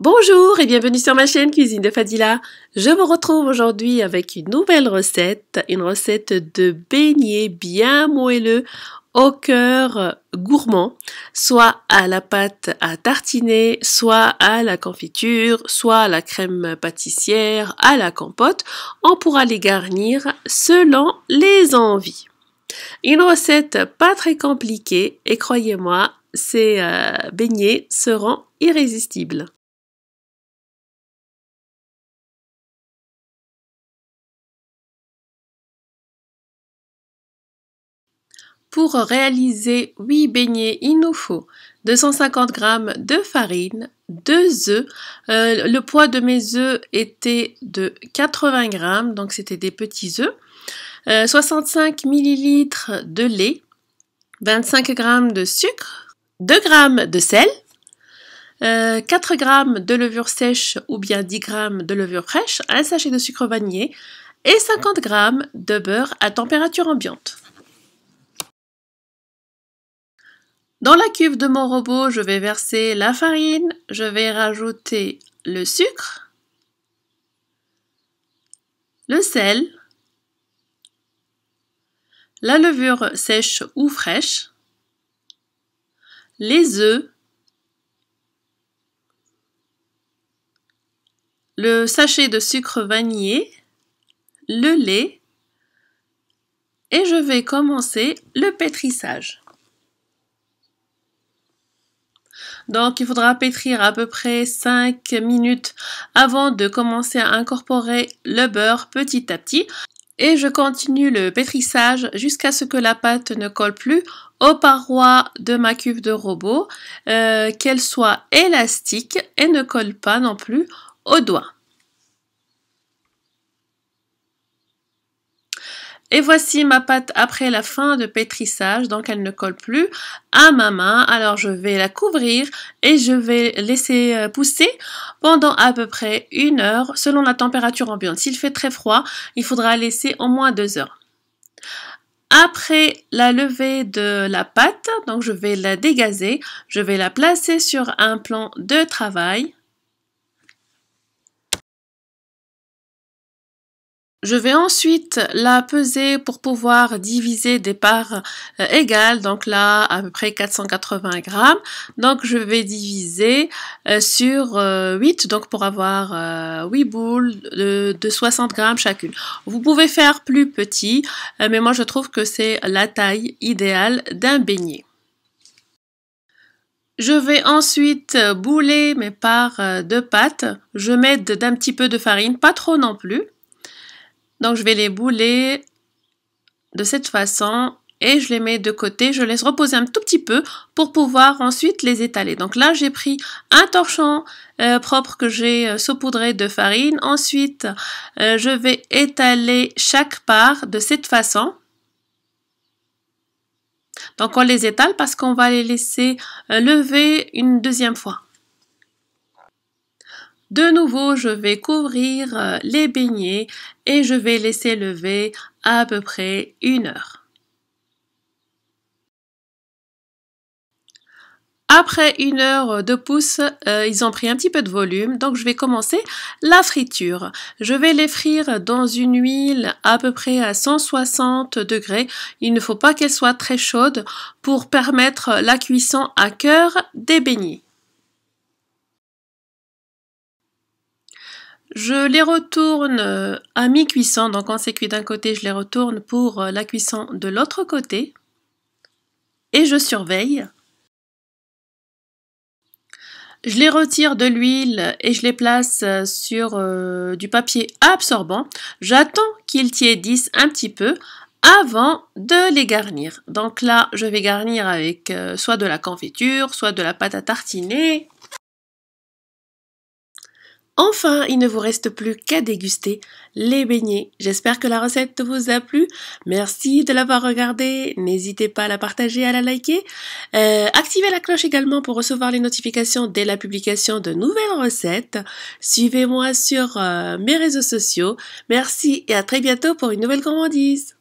Bonjour et bienvenue sur ma chaîne Cuisine de Fadila. Je vous retrouve aujourd'hui avec une nouvelle recette, une recette de beignets bien moelleux au cœur gourmand, soit à la pâte à tartiner, soit à la confiture, soit à la crème pâtissière, à la compote. On pourra les garnir selon les envies. Une recette pas très compliquée et croyez-moi, ces euh, beignets seront irrésistibles. Pour réaliser 8 beignets, il nous faut 250 g de farine, 2 œufs. Euh, le poids de mes œufs était de 80 g, donc c'était des petits œufs. 65 euh, ml de lait, 25 g de sucre, 2 g de sel, 4 euh, g de levure sèche ou bien 10 g de levure fraîche, un sachet de sucre vanillé et 50 g de beurre à température ambiante. Dans la cuve de mon robot, je vais verser la farine, je vais rajouter le sucre, le sel, la levure sèche ou fraîche, les œufs, le sachet de sucre vanillé, le lait et je vais commencer le pétrissage. Donc il faudra pétrir à peu près 5 minutes avant de commencer à incorporer le beurre petit à petit. Et je continue le pétrissage jusqu'à ce que la pâte ne colle plus aux parois de ma cuve de robot, euh, qu'elle soit élastique et ne colle pas non plus aux doigts. Et voici ma pâte après la fin de pétrissage, donc elle ne colle plus à ma main. Alors je vais la couvrir et je vais laisser euh, pousser pendant à peu près une heure selon la température ambiante. S'il fait très froid, il faudra laisser au moins deux heures. Après la levée de la pâte, donc je vais la dégazer, je vais la placer sur un plan de travail Je vais ensuite la peser pour pouvoir diviser des parts euh, égales, donc là à peu près 480 grammes. Donc je vais diviser euh, sur 8, euh, donc pour avoir 8 boules de, 60 grammes chacune. Vous pouvez faire plus petit, mais moi je trouve que c'est la taille idéale d'un beignet. Je vais ensuite bouler mes parts de pâte. Je mets d'un petit peu de farine, pas trop non plus. Donc je vais les bouler de cette façon et je les mets de côté. Je laisse reposer un tout petit peu pour pouvoir ensuite les étaler. Donc là, j'ai pris un torchon euh, propre que j'ai euh, saupoudré de farine. Ensuite, euh, je vais étaler chaque part de cette façon. Donc on les étale parce qu'on va les laisser lever une deuxième fois. De nouveau, je vais couvrir euh, les beignets et je vais laisser lever à peu près une heure. Après une heure de pouce, euh, ils ont pris un petit peu de volume, donc je vais commencer la friture. Je vais les frire dans une huile à peu près à 160 degrés. Il ne faut pas qu'elle soit très chaude pour permettre la cuisson à cœur des beignets. Je les retourne euh, à mi-cuisson, donc quand c'est cuit d'un côté, je les retourne pour euh, la cuisson de l'autre côté. Et je surveille. Je les retire de l'huile et je les place euh, sur du papier absorbant. J'attends qu'ils tiédissent un petit peu avant de les garnir. Donc là, je vais garnir avec soit de la confiture, soit de la pâte à tartiner, Enfin, il ne vous reste plus qu'à déguster les beignets. J'espère que la recette vous a plu. Merci de l'avoir regardé. N'hésitez pas à la partager, à la liker. Euh, activez la cloche également pour recevoir les notifications dès la publication de nouvelles recettes. Suivez-moi sur euh, mes réseaux sociaux. Merci et à très bientôt pour une nouvelle commandise.